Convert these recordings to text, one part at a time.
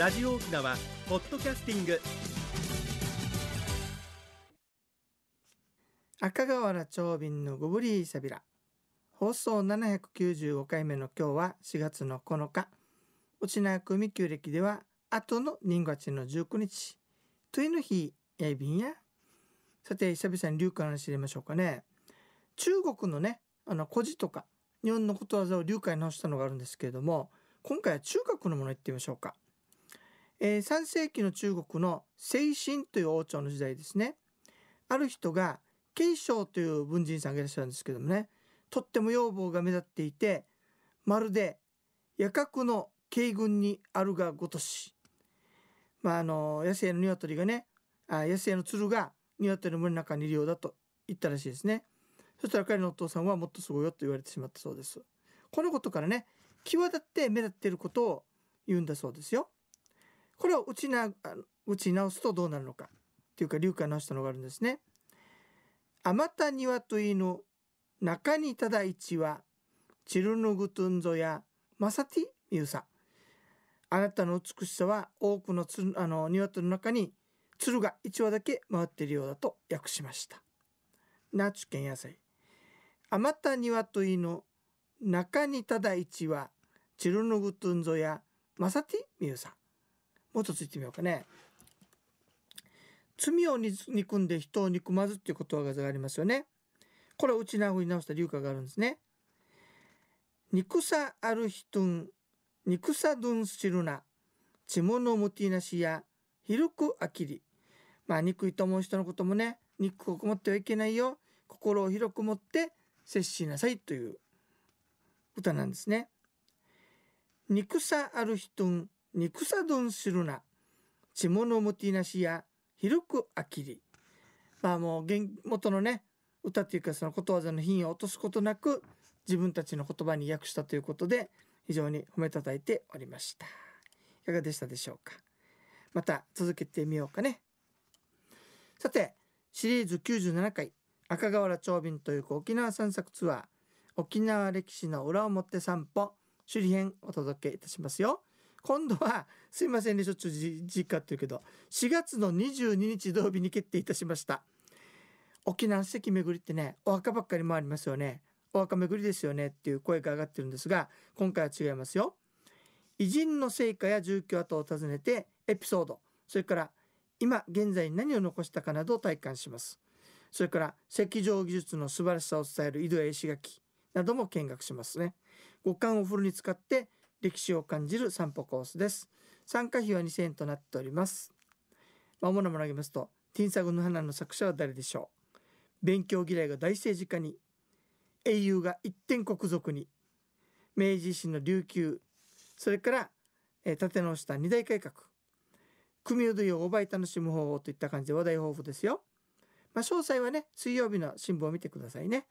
ラジオ沖縄ポッドキャスティング赤瓦町便のゴブリーサビラ放送795回目の今日は4月の9日内縄組旧暦では後の2月の19日といの日や便やさて久々に流会の話入れましょうかね中国のねあの古事とか日本のことわざを流会直したのがあるんですけれども今回は中学のものいってみましょうかえー、3世紀の中国の清神という王朝の時代ですねある人が慶章という文人さんがいらっしゃるんですけどもねとっても要望が目立っていてまるで夜覚の慶軍にあるがごとしまああの野生の鶏がねあ野生の鶴が鶏の群れの中にいるようだと言ったらしいですねそしたら彼のお父さんはもっとすごいよと言われてしまったそうですこのことからね際立って目立っていることを言うんだそうですよこれを打ちな打ち直すとどうなるのかっていうか龍か直したのがあるんですね。あまた庭といの中にただ一はチルヌグトゥンゾやマサティミユサあなたの美しさは多くのつあの鶏の中に鶴が一羽だけ回っているようだと訳しました。那智県野菜あまた鶏の中にただ一はチルヌグトゥンゾやマサティミユサもう一ついってみようかね罪を憎んで人を憎まずっていう言葉がありますよねこれを打ち直り直した流歌があるんですね憎さある人憎さどんしるなちものむてなしやひるくあきりまあ憎いと思う人のこともね憎く持ってはいけないよ心を広く持って接しなさいという歌なんですね。憎さある人肉さどんするな血物もてなしや広くあきりまあもう元のね歌っていうかそのことわざの品を落とすことなく自分たちの言葉に訳したということで非常に褒めたたいておりましたいかがでしたでしょうかまた続けてみようかねさてシリーズ97回赤瓦長瓶という沖縄散策ツアー沖縄歴史の裏表散歩首里編お届けいたしますよ今度はすいませんねしょっちゅう実家っていうけど4月の22日土曜日に決定いたしました沖縄史跡巡りってねお墓ばっかりもありますよねお墓巡りですよねっていう声が上がってるんですが今回は違いますよ偉人の成果や住居跡を訪ねてエピソードそれから今現在に何を残したかなどを体感しますそれから石上技術の素晴らしさを伝える井戸や石垣なども見学しますね五感をフルに使って歴史を感じる散歩コースです参加費は2000円となっておりますまもなも投げますとティンサグの花の作者は誰でしょう勉強嫌いが大政治家に英雄が一点国賊に明治維新の琉球それから、えー、立て直した二大改革組踊りを5倍楽しむ方法といった感じで話題豊富ですよ。まあ、詳細はね水曜日の新聞を見てくださいね。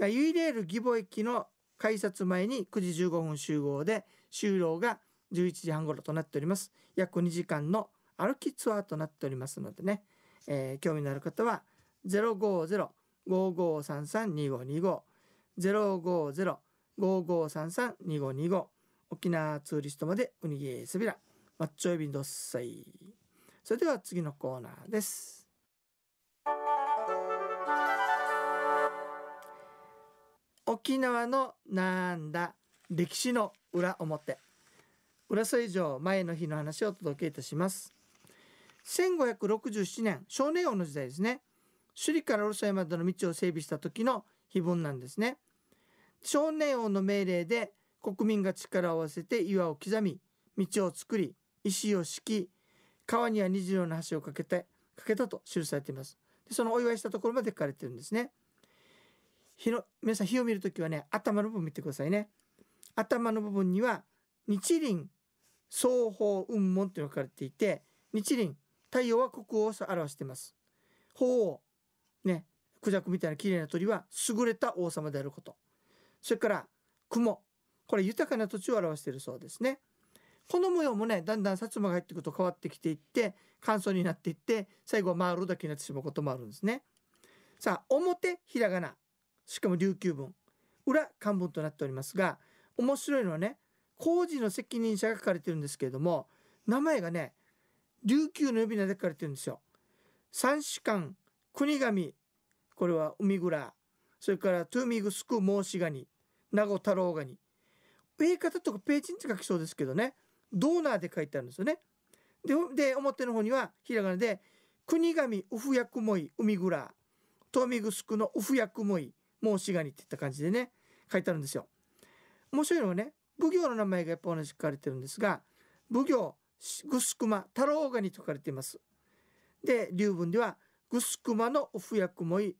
まあ、ユイレール義母駅の改札前に9時15分集合で終了が11時半頃となっております約2時間の歩きツアーとなっておりますのでね、えー、興味のある方は050-5533-2525 050-5533-2525沖縄ツーリストまでウニゲースビラマッチョエビンドッサイそれでは次のコーナーです沖縄のなんだ歴史の裏表浦添城前の日の話をお届けいたします1567年少年王の時代ですね首里から浦添までの道を整備した時の碑文なんですね少年王の命令で国民が力を合わせて岩を刻み道を作り石を敷き川には虹色の橋をかけてかけたと記されていますそのお祝いしたところまで書かれてるんですね火の皆さん火を見るきはね頭の部分見てくださいね頭の部分には日輪双方雲門というのが書かれていて日輪太陽は国王を表しています鳳凰ねクジャクみたいな綺麗な鳥は優れた王様であることそれから雲これ豊かな土地を表しているそうですねこの模様もねだんだん薩摩が入っていくと変わってきていって乾燥になっていって最後は回るだけになってしまうこともあるんですねさあ表ひらがなしかも琉球文裏漢文となっておりますが面白いのはね工事の責任者が書かれてるんですけれども名前がね琉球の呼び名で書かれてるんですよ。三主官国神これは海蔵それからトゥーミグスク申しガニ名護太郎ガニ言い方とかページに書きそうですけどねドーナーで書いてあるんですよね。でで表の方にはひらがなで「国神ウフヤクモイ海蔵」「トミグスクのウフヤクモイ」孟しがにっていった感じでね書いてあるんですよ。面白いのはね奉行の名前がやっぱ同じ書かれてるんですが奉行グスクマ太郎ガニと書かれています。で流文ではグスクマのおふやくもい、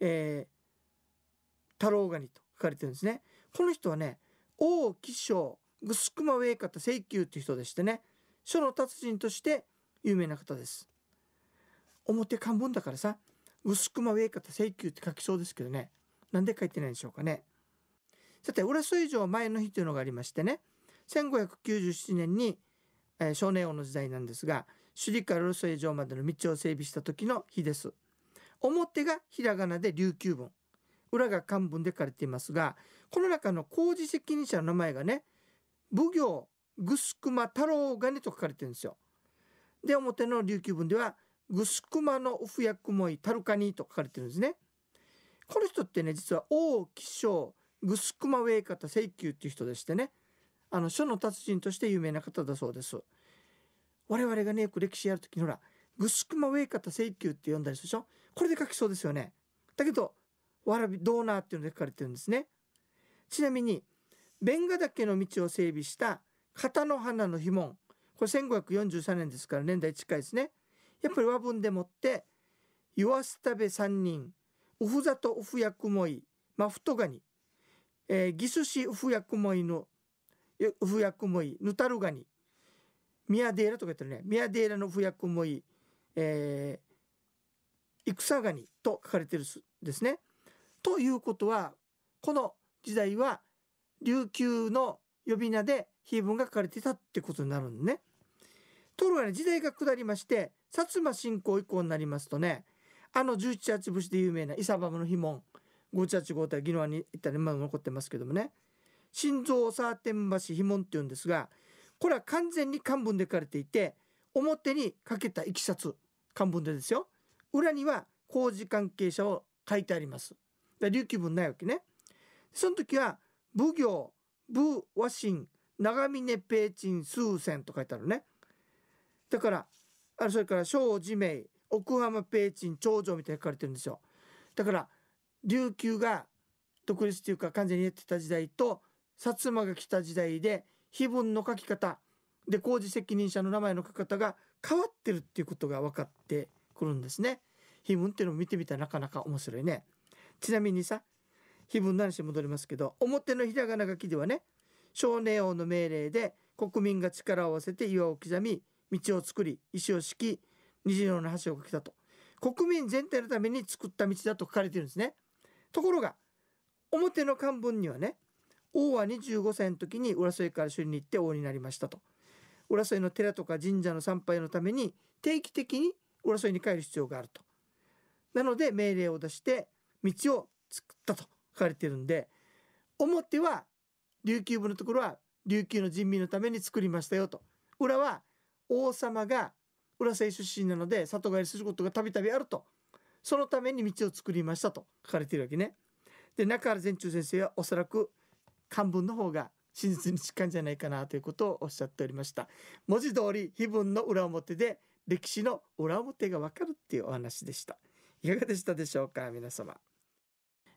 えー、太郎ガニと書かれてるんですね。この人はね王気将グスクマウェイ方請求という人でしてね書の達人として有名な方です。表漢文だからさ「グスクマウェイ方請求」って書きそうですけどねなんで書いてないんでしょうかね。さて浦添城前の日というのがありましてね1597年に、えー、少年王の時代なんですが首里から浦添城までの道を整備した時の日です。表がひらがなで琉球文裏が漢文で書かれていますがこの中の工事責任者の名前がね奉行グスクマ太郎がねと書かれてるんですよ。で表の琉球文ではグスクマのウフヤクモイタルカニと書かれてるんですね。この人ってね実は王気象グスクマウェイカ方請求っていう人でしてねあの書の達人として有名な方だそうです我々がねよく歴史やる時にほらグスクマウェイカ方請求って呼んだりするでしょこれで書きそうですよねだけどわらびドーナーっていうので書かれてるんですねちなみにベ弁賀岳の道を整備した片の花の碑文これ1543年ですから年代近いですねやっぱり和文でもって「弱すたべ三人うフザとうフヤクモイマフトガニ、えー、ギスシフヤクモイのぬフヤクモイヌタルガニミヤデーラとか言ってるねミヤデーラのフヤクモイ、えー、サガニと書かれてるすですね。ということはこの時代は琉球の呼び名で碑文が書かれてたってことになるんね。ところがね時代が下りまして薩摩侵攻以降になりますとねあの十一八節で有名なイサバムの碑文五八八五体宜野湾に行ったら今も残ってますけどもね心臓サーテン橋碑文っていうんですがこれは完全に漢文で書かれていて表に書けたいきさつ漢文でですよ裏には工事関係者を書いてあります琉球文ないわけねその時は武行武和神長峰ペーチン数千と書いてあるねだからあれそれから小寺名奥浜ペーチン長城みたいに書かれてるんですよだから琉球が独立というか完全にやってた時代と薩摩が来た時代で碑文の書き方で工事責任者の名前の書き方が変わってるっていうことが分かってくるんですね碑文っていうのを見てみたらなかなか面白いねちなみにさ碑文の話に戻りますけど表のひらがな書きではね少年王の命令で国民が力を合わせて岩を刻み道を作り石を敷き虹色の橋を架けたと国民全体のために作った道だと書かれてるんですねところが表の漢文にはね王は25歳の時に浦添から首里に行って王になりましたと浦添の寺とか神社の参拝のために定期的に浦添に帰る必要があるとなので命令を出して道を作ったと書かれてるんで表は琉球部のところは琉球の人民のために作りましたよと裏は王様が浦瀬出身なので里帰りすることがたびたびあるとそのために道を作りましたと書かれているわけねで中原善中先生はおそらく漢文の方が真実に近いんじゃないかなということをおっしゃっておりました文字通り碑文の裏表で歴史の裏表がわかるっていうお話でしたいかがでしたでしょうか皆様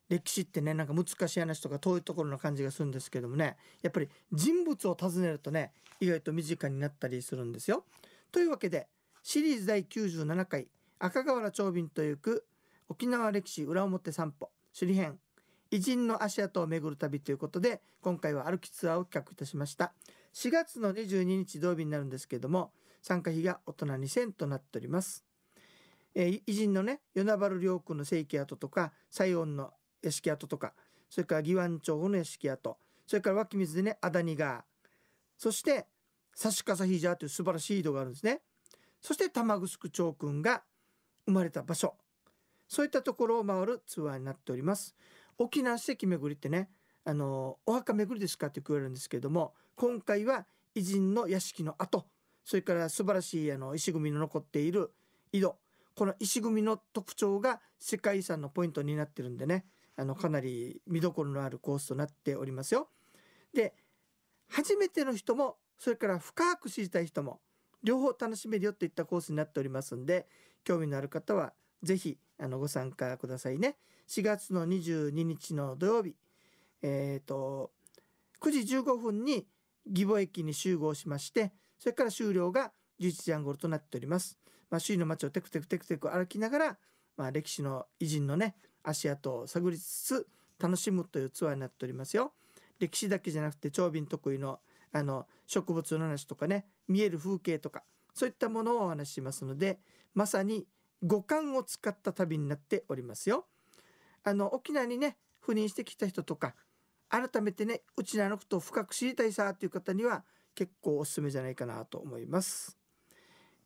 歴史ってねなんか難しい話とか遠いところの感じがするんですけどもねやっぱり人物を訪ねるとね意外と身近になったりするんですよ。というわけでシリーズ第97回赤瓦長瓶というく沖縄歴史裏表散歩首里編偉人の足跡を巡る旅ということで今回は歩きツアーを企画いたしました4月の22日土曜日になるんですけれども参加費が大人2000となっておりますえー、偉人のね与那原良君の正規跡とか西園の屋敷跡とかそれから義湾町の屋敷跡それから湧き水でねアダ川そしてサしカサヒージャーという素晴らしい井戸があるんですねそして玉城町君が生まれた場所そういったところを回るツアーになっております沖縄史跡巡りってねあのお墓巡りですかって言われるんですけれども今回は偉人の屋敷の跡それから素晴らしいあの石組みの残っている井戸この石組みの特徴が世界遺産のポイントになってるんでねあのかなり見どころのあるコースとなっておりますよ。で初めての人もそれから深く知りたい人も両方楽しめるよといったコースになっておりますんで興味のある方は是非あのご参加くださいね4月の22日の土曜日えっ、ー、と9時15分に義母駅に集合しましてそれから終了が11時半頃となっております、まあ、周囲の街をテクテクテクテク歩きながら、まあ、歴史の偉人のね足跡を探りつつ楽しむというツアーになっておりますよ歴史だけじゃなくて長瓶得意の「あの植物の話とかね見える風景とかそういったものをお話ししますのでまさに五感を使った旅になっておりますよ。あの沖縄にね赴任してきた人とか改めてねうちのことを深く知りたいさという方には結構おすすめじゃないかなと思います。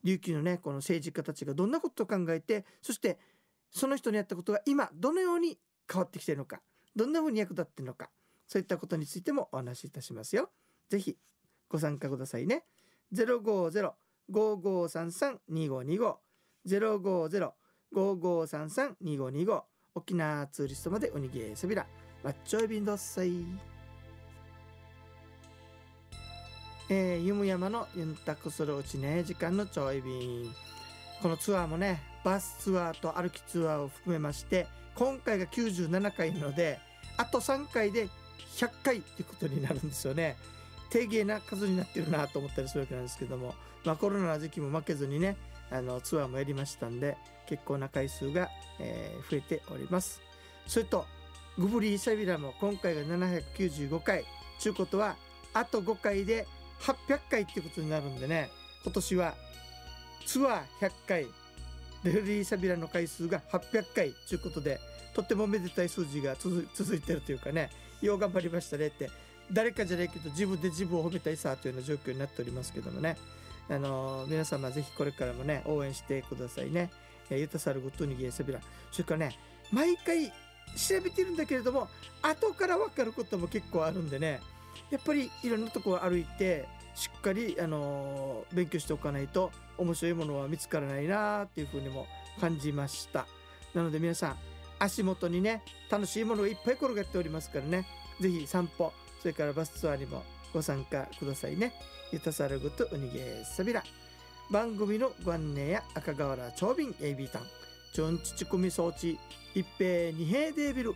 琉球のねこの政治家たちがどんなことを考えてそしてその人にやったことが今どのように変わってきてるのかどんなふうに役立ってるのかそういったことについてもお話しいたしますよ。ぜひご参加くださいね。ゼゼロ五ロ五五三三二五二五ゼロ五ゼロ五五三三二五二五沖縄ツーリストまでおにぎりそびらマッチョイビンドッサイえー、ゆむやまのゆんたくするうちね時間のちょいびんこのツアーもねバスツアーと歩きツアーを含めまして今回が97回なのであと3回で100回ってことになるんですよね低下な数になってるなと思ったりするわけなんですけども、まあ、コロナの時期も負けずにねあのツアーもやりましたんで結構な回数が、えー、増えておりますそれとグブリーシャビラも今回が795回ちゅうことはあと5回で800回ってことになるんでね今年はツアー100回レフリーシャビラの回数が800回ということでとってもめでたい数字が続いてるというかねよう頑張りましたねって誰かじゃないけど自分で自分を褒めたいさというような状況になっておりますけどもねあの皆様ぜひこれからもね応援してくださいね。えゆたさるごとにぎえさびらそれからね毎回調べてるんだけれども後から分かることも結構あるんでねやっぱりいろんなとこを歩いてしっかり、あのー、勉強しておかないと面白いものは見つからないなっていうふうにも感じましたなので皆さん足元にね楽しいものがいっぱい転がっておりますからね是非散歩それからバスツアーにもご参加くださいね。ゆたさるぐとうにげさびら。番組のご案内や赤瓦長瓶 AB タン。ちょんちちこみ装置。一平二平デービル。